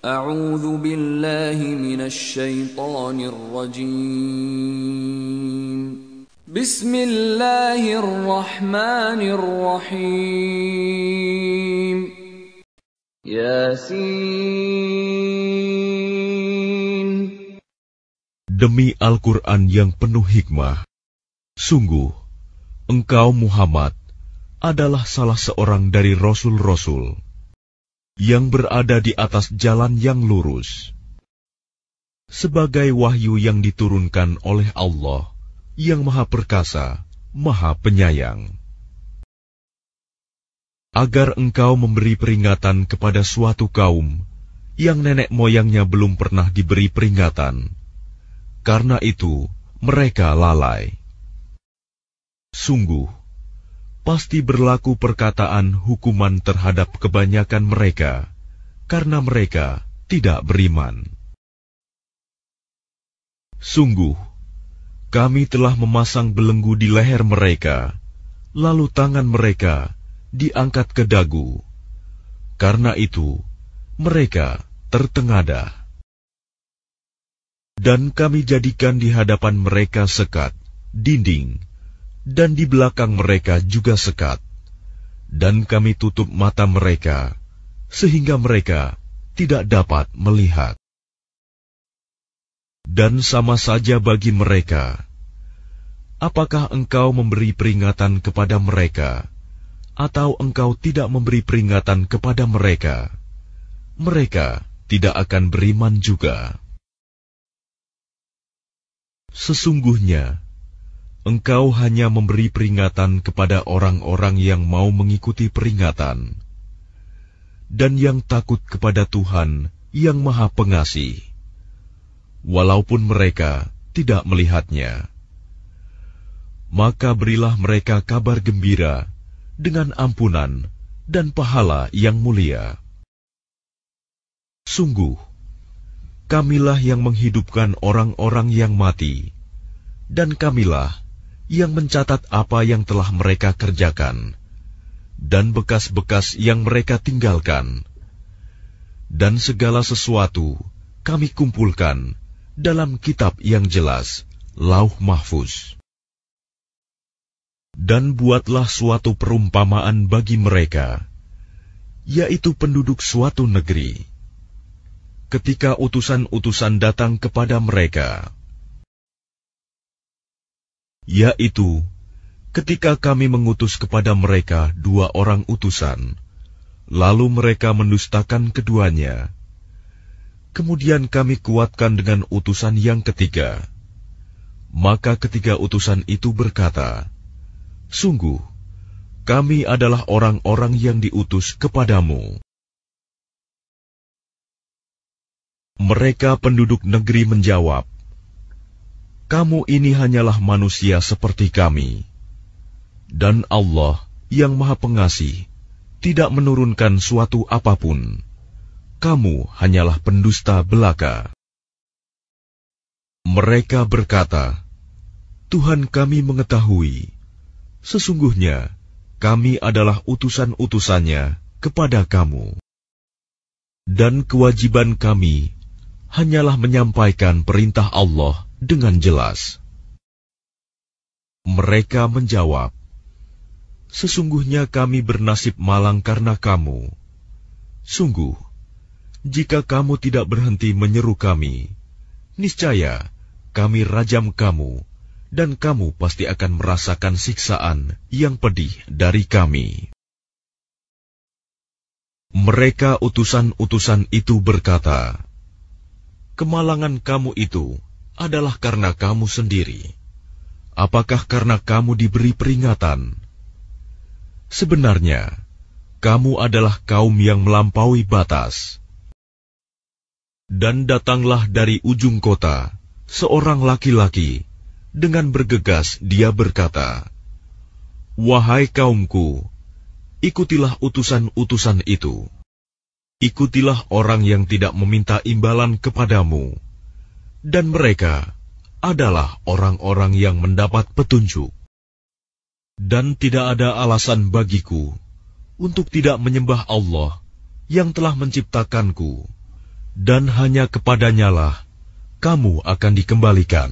أعوذ بالله من الشيطان الرجيم بسم الله الرحمن الرحيم ياسين Demi Al-Quran yang penuh hikmah, sungguh, engkau Muhammad adalah salah seorang dari Rasul-Rasul. rasul rasul yang berada di atas jalan yang lurus, sebagai wahyu yang diturunkan oleh Allah yang Maha Perkasa, Maha Penyayang, agar engkau memberi peringatan kepada suatu kaum yang nenek moyangnya belum pernah diberi peringatan, karena itu mereka lalai. Sungguh, pasti berlaku perkataan hukuman terhadap kebanyakan mereka, karena mereka tidak beriman. Sungguh, kami telah memasang belenggu di leher mereka, lalu tangan mereka diangkat ke dagu. Karena itu, mereka tertengadah. Dan kami jadikan di hadapan mereka sekat, dinding, dan di belakang mereka juga sekat, dan kami tutup mata mereka sehingga mereka tidak dapat melihat, dan sama saja bagi mereka. Apakah engkau memberi peringatan kepada mereka, atau engkau tidak memberi peringatan kepada mereka? Mereka tidak akan beriman juga. Sesungguhnya engkau hanya memberi peringatan kepada orang-orang yang mau mengikuti peringatan, dan yang takut kepada Tuhan yang Maha Pengasih, walaupun mereka tidak melihatnya. Maka berilah mereka kabar gembira dengan ampunan dan pahala yang mulia. Sungguh, kamilah yang menghidupkan orang-orang yang mati, dan kamilah yang mencatat apa yang telah mereka kerjakan dan bekas-bekas yang mereka tinggalkan, dan segala sesuatu kami kumpulkan dalam kitab yang jelas, Lauh Mahfuz. Dan buatlah suatu perumpamaan bagi mereka, yaitu penduduk suatu negeri. Ketika utusan-utusan datang kepada mereka, yaitu ketika kami mengutus kepada mereka dua orang utusan, lalu mereka mendustakan keduanya. Kemudian kami kuatkan dengan utusan yang ketiga. Maka ketiga utusan itu berkata, Sungguh, kami adalah orang-orang yang diutus kepadamu. Mereka penduduk negeri menjawab, kamu ini hanyalah manusia seperti kami. Dan Allah yang maha pengasih tidak menurunkan suatu apapun. Kamu hanyalah pendusta belaka. Mereka berkata, Tuhan kami mengetahui, sesungguhnya kami adalah utusan-utusannya kepada kamu. Dan kewajiban kami hanyalah menyampaikan perintah Allah dengan jelas. Mereka menjawab, Sesungguhnya kami bernasib malang karena kamu. Sungguh, jika kamu tidak berhenti menyeru kami, niscaya kami rajam kamu, dan kamu pasti akan merasakan siksaan yang pedih dari kami. Mereka utusan-utusan itu berkata, Kemalangan kamu itu adalah karena kamu sendiri. Apakah karena kamu diberi peringatan? Sebenarnya, kamu adalah kaum yang melampaui batas. Dan datanglah dari ujung kota seorang laki-laki dengan bergegas dia berkata, "Wahai kaumku, ikutilah utusan-utusan itu. Ikutilah orang yang tidak meminta imbalan kepadamu." dan mereka adalah orang-orang yang mendapat petunjuk. Dan tidak ada alasan bagiku untuk tidak menyembah Allah yang telah menciptakanku, dan hanya kepadanyalah kamu akan dikembalikan.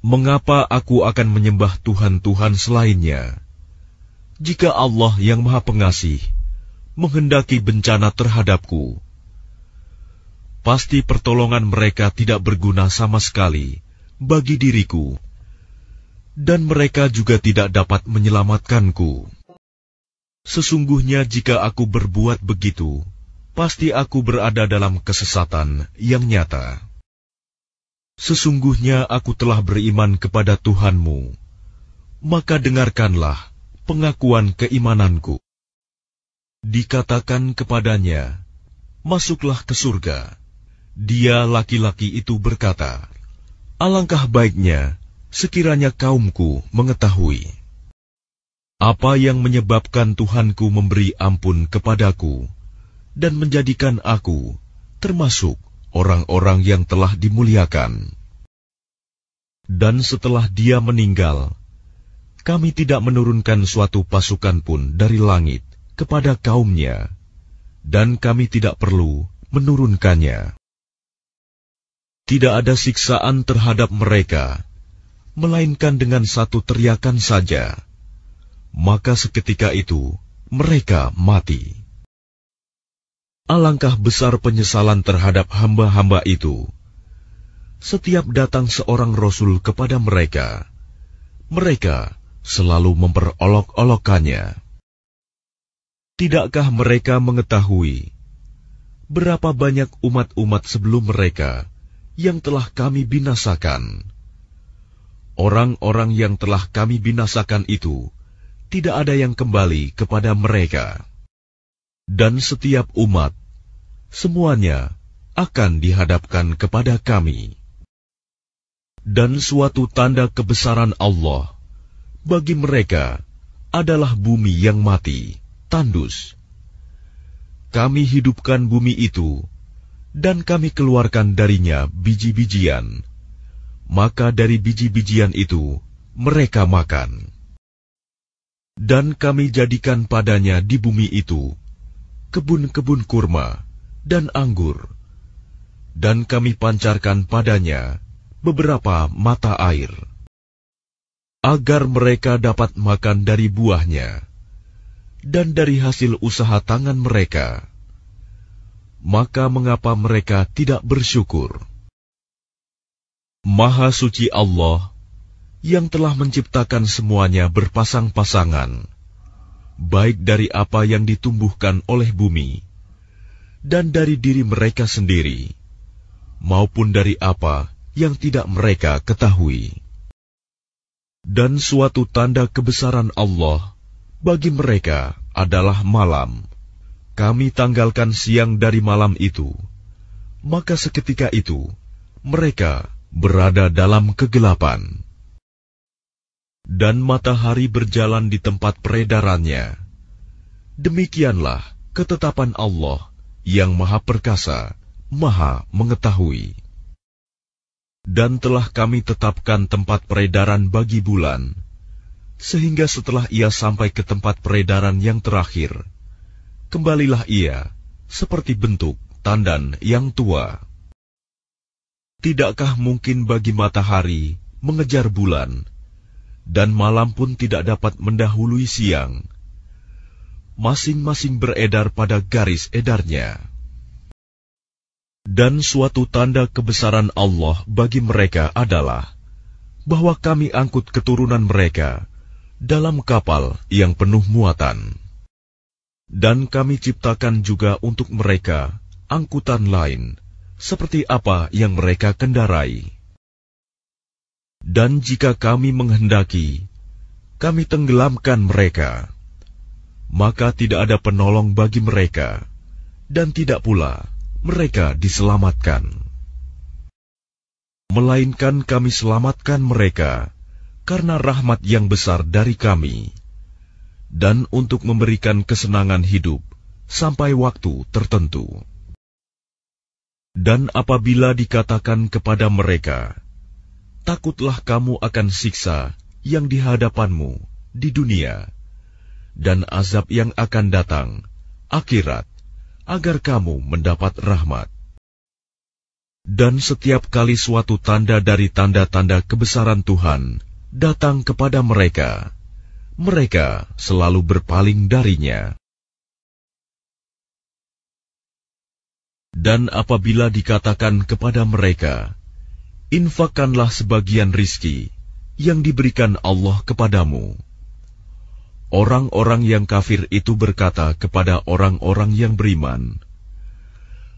Mengapa aku akan menyembah Tuhan-Tuhan selainnya? Jika Allah yang Maha Pengasih menghendaki bencana terhadapku, pasti pertolongan mereka tidak berguna sama sekali bagi diriku, dan mereka juga tidak dapat menyelamatkanku. Sesungguhnya, jika aku berbuat begitu, pasti aku berada dalam kesesatan yang nyata. Sesungguhnya aku telah beriman kepada Tuhanmu, maka dengarkanlah pengakuan keimananku. Dikatakan kepadanya, "Masuklah ke surga." Dia laki-laki itu berkata, Alangkah baiknya sekiranya kaumku mengetahui apa yang menyebabkan Tuhanku memberi ampun kepadaku dan menjadikan aku termasuk orang-orang yang telah dimuliakan. Dan setelah dia meninggal, kami tidak menurunkan suatu pasukan pun dari langit kepada kaumnya, dan kami tidak perlu menurunkannya tidak ada siksaan terhadap mereka, melainkan dengan satu teriakan saja. Maka seketika itu mereka mati. Alangkah besar penyesalan terhadap hamba-hamba itu. Setiap datang seorang rasul kepada mereka, mereka selalu memperolok olokkannya Tidakkah mereka mengetahui berapa banyak umat-umat sebelum mereka? yang telah kami binasakan. Orang-orang yang telah kami binasakan itu tidak ada yang kembali kepada mereka, dan setiap umat semuanya akan dihadapkan kepada kami. Dan suatu tanda kebesaran Allah bagi mereka adalah bumi yang mati, tandus. Kami hidupkan bumi itu dan kami keluarkan darinya biji-bijian. Maka dari biji-bijian itu mereka makan. Dan kami jadikan padanya di bumi itu kebun-kebun kurma dan anggur. Dan kami pancarkan padanya beberapa mata air. Agar mereka dapat makan dari buahnya dan dari hasil usaha tangan mereka maka mengapa mereka tidak bersyukur? Maha Suci Allah yang telah menciptakan semuanya berpasang-pasangan, baik dari apa yang ditumbuhkan oleh bumi dan dari diri mereka sendiri, maupun dari apa yang tidak mereka ketahui. Dan suatu tanda kebesaran Allah bagi mereka adalah malam kami tanggalkan siang dari malam itu, maka seketika itu mereka berada dalam kegelapan, dan matahari berjalan di tempat peredarannya. Demikianlah ketetapan Allah yang Maha Perkasa, Maha Mengetahui, dan telah Kami tetapkan tempat peredaran bagi bulan, sehingga setelah ia sampai ke tempat peredaran yang terakhir kembalilah ia seperti bentuk tandan yang tua. Tidakkah mungkin bagi matahari mengejar bulan, dan malam pun tidak dapat mendahului siang? Masing-masing beredar pada garis edarnya. Dan suatu tanda kebesaran Allah bagi mereka adalah bahwa kami angkut keturunan mereka dalam kapal yang penuh muatan. Dan kami ciptakan juga untuk mereka angkutan lain, seperti apa yang mereka kendarai. Dan jika kami menghendaki, kami tenggelamkan mereka, maka tidak ada penolong bagi mereka, dan tidak pula mereka diselamatkan. Melainkan kami selamatkan mereka karena rahmat yang besar dari kami dan untuk memberikan kesenangan hidup sampai waktu tertentu. Dan apabila dikatakan kepada mereka, "Takutlah kamu akan siksa yang dihadapanmu di dunia, dan azab yang akan datang akhirat, agar kamu mendapat rahmat." Dan setiap kali suatu tanda dari tanda-tanda kebesaran Tuhan datang kepada mereka, mereka selalu berpaling darinya. Dan apabila dikatakan kepada mereka, infakkanlah sebagian rizki yang diberikan Allah kepadamu. Orang-orang yang kafir itu berkata kepada orang-orang yang beriman,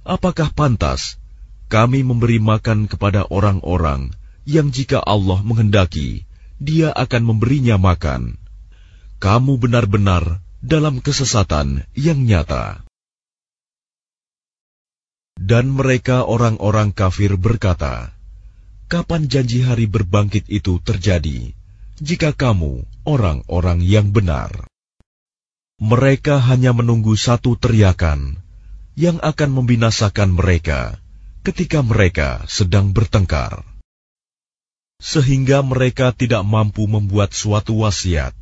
Apakah pantas kami memberi makan kepada orang-orang yang jika Allah menghendaki, dia akan memberinya makan?' kamu benar-benar dalam kesesatan yang nyata. Dan mereka orang-orang kafir berkata, Kapan janji hari berbangkit itu terjadi, jika kamu orang-orang yang benar? Mereka hanya menunggu satu teriakan yang akan membinasakan mereka ketika mereka sedang bertengkar. Sehingga mereka tidak mampu membuat suatu wasiat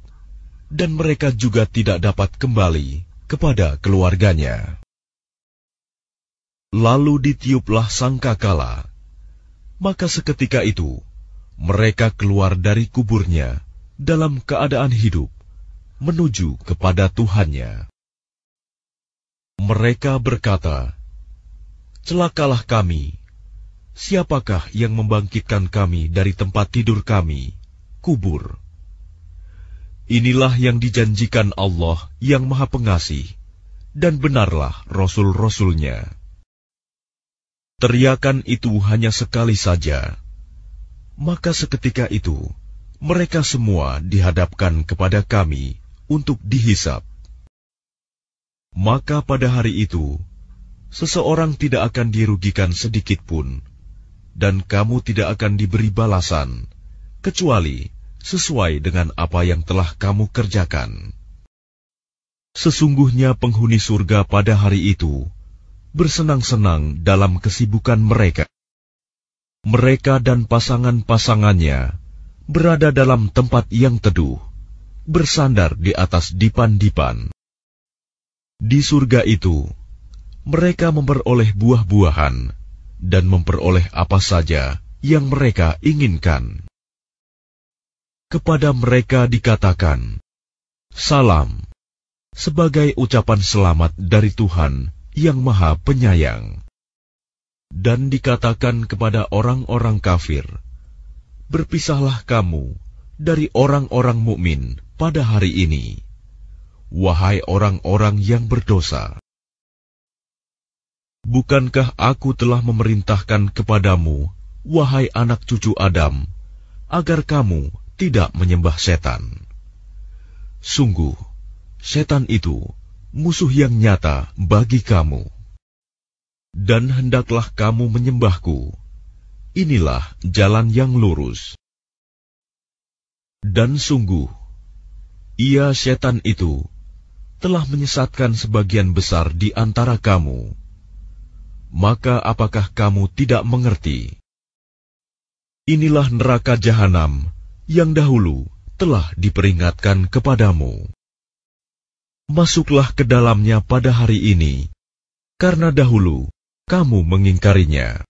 dan mereka juga tidak dapat kembali kepada keluarganya. Lalu ditiuplah sangkakala, maka seketika itu mereka keluar dari kuburnya dalam keadaan hidup menuju kepada Tuhannya. Mereka berkata, "Celakalah kami! Siapakah yang membangkitkan kami dari tempat tidur kami, kubur?" Inilah yang dijanjikan Allah yang Maha Pengasih, dan benarlah rasul-rasulnya. Teriakan itu hanya sekali saja, maka seketika itu mereka semua dihadapkan kepada kami untuk dihisap. Maka pada hari itu seseorang tidak akan dirugikan sedikit pun, dan kamu tidak akan diberi balasan kecuali sesuai dengan apa yang telah kamu kerjakan. Sesungguhnya penghuni surga pada hari itu bersenang-senang dalam kesibukan mereka. Mereka dan pasangan-pasangannya berada dalam tempat yang teduh, bersandar di atas dipan-dipan. Di surga itu, mereka memperoleh buah-buahan dan memperoleh apa saja yang mereka inginkan kepada mereka dikatakan, "Salam," sebagai ucapan selamat dari Tuhan yang Maha Penyayang, dan dikatakan kepada orang-orang kafir, "Berpisahlah kamu dari orang-orang mukmin pada hari ini, wahai orang-orang yang berdosa." Bukankah aku telah memerintahkan kepadamu, wahai anak cucu Adam, agar kamu tidak menyembah setan. Sungguh, setan itu musuh yang nyata bagi kamu. Dan hendaklah kamu menyembahku. Inilah jalan yang lurus. Dan sungguh, ia setan itu telah menyesatkan sebagian besar di antara kamu. Maka apakah kamu tidak mengerti? Inilah neraka jahanam yang dahulu telah diperingatkan kepadamu. Masuklah ke dalamnya pada hari ini, karena dahulu kamu mengingkarinya.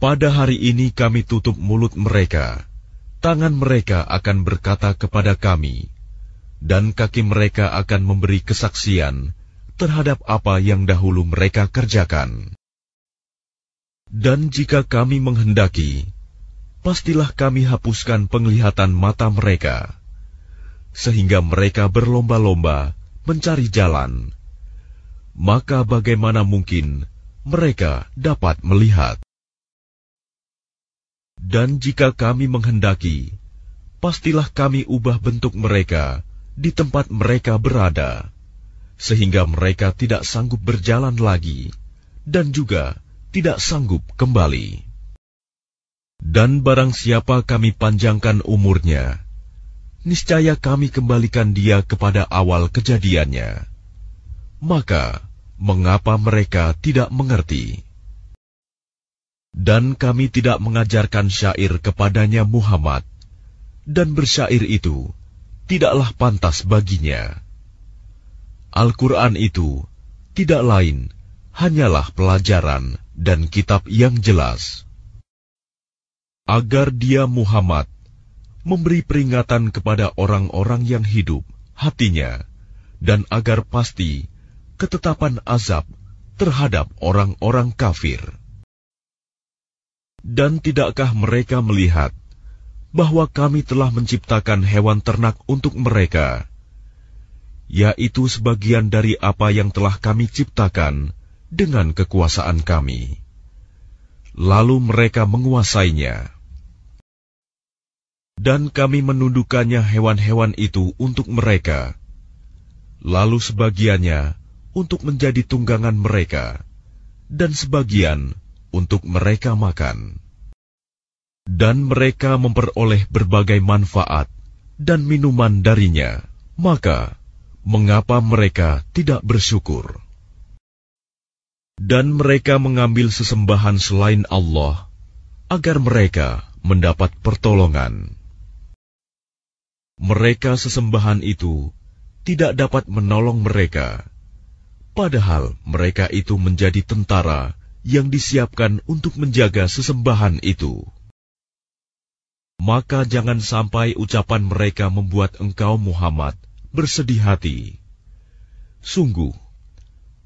Pada hari ini kami tutup mulut mereka, tangan mereka akan berkata kepada kami, dan kaki mereka akan memberi kesaksian terhadap apa yang dahulu mereka kerjakan. Dan jika kami menghendaki, pastilah kami hapuskan penglihatan mata mereka, sehingga mereka berlomba-lomba mencari jalan. Maka, bagaimana mungkin mereka dapat melihat? Dan jika kami menghendaki, pastilah kami ubah bentuk mereka di tempat mereka berada, sehingga mereka tidak sanggup berjalan lagi dan juga tidak sanggup kembali. Dan barang siapa kami panjangkan umurnya, niscaya kami kembalikan dia kepada awal kejadiannya. Maka, mengapa mereka tidak mengerti? Dan kami tidak mengajarkan syair kepadanya Muhammad, dan bersyair itu tidaklah pantas baginya. Al-Quran itu tidak lain hanyalah pelajaran dan kitab yang jelas agar dia Muhammad memberi peringatan kepada orang-orang yang hidup hatinya dan agar pasti ketetapan azab terhadap orang-orang kafir. Dan tidakkah mereka melihat bahwa kami telah menciptakan hewan ternak untuk mereka, yaitu sebagian dari apa yang telah kami ciptakan dengan kekuasaan kami. Lalu mereka menguasainya dan kami menundukkannya hewan-hewan itu untuk mereka, lalu sebagiannya untuk menjadi tunggangan mereka, dan sebagian untuk mereka makan. Dan mereka memperoleh berbagai manfaat dan minuman darinya, maka mengapa mereka tidak bersyukur? Dan mereka mengambil sesembahan selain Allah, agar mereka mendapat pertolongan mereka sesembahan itu tidak dapat menolong mereka, padahal mereka itu menjadi tentara yang disiapkan untuk menjaga sesembahan itu. Maka jangan sampai ucapan mereka membuat engkau, Muhammad, bersedih hati. Sungguh,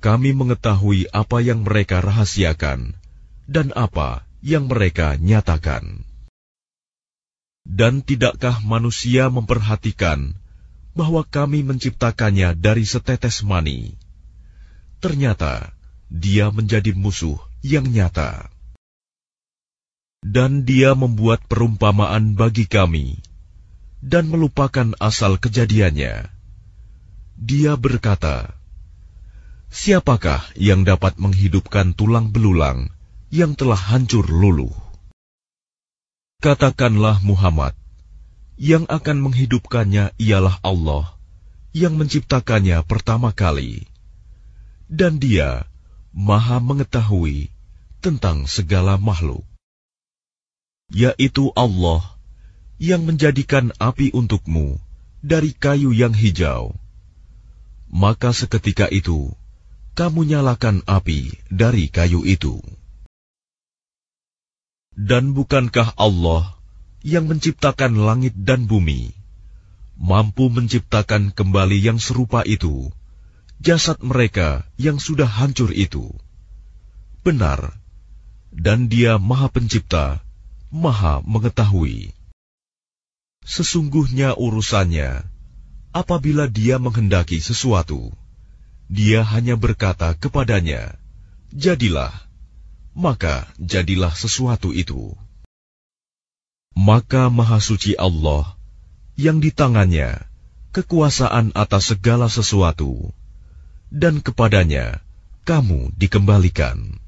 kami mengetahui apa yang mereka rahasiakan dan apa yang mereka nyatakan. Dan tidakkah manusia memperhatikan bahwa kami menciptakannya dari setetes mani? Ternyata dia menjadi musuh yang nyata, dan dia membuat perumpamaan bagi kami dan melupakan asal kejadiannya. Dia berkata, "Siapakah yang dapat menghidupkan tulang belulang yang telah hancur luluh?" Katakanlah Muhammad, yang akan menghidupkannya ialah Allah yang menciptakannya pertama kali. Dan dia maha mengetahui tentang segala makhluk. Yaitu Allah yang menjadikan api untukmu dari kayu yang hijau. Maka seketika itu, kamu nyalakan api dari kayu itu. Dan bukankah Allah yang menciptakan langit dan bumi, mampu menciptakan kembali yang serupa itu, jasad mereka yang sudah hancur itu? Benar, dan Dia Maha Pencipta, Maha Mengetahui. Sesungguhnya urusannya, apabila Dia menghendaki sesuatu, Dia hanya berkata kepadanya, "Jadilah." maka jadilah sesuatu itu. Maka Maha Suci Allah, yang di tangannya kekuasaan atas segala sesuatu, dan kepadanya kamu dikembalikan.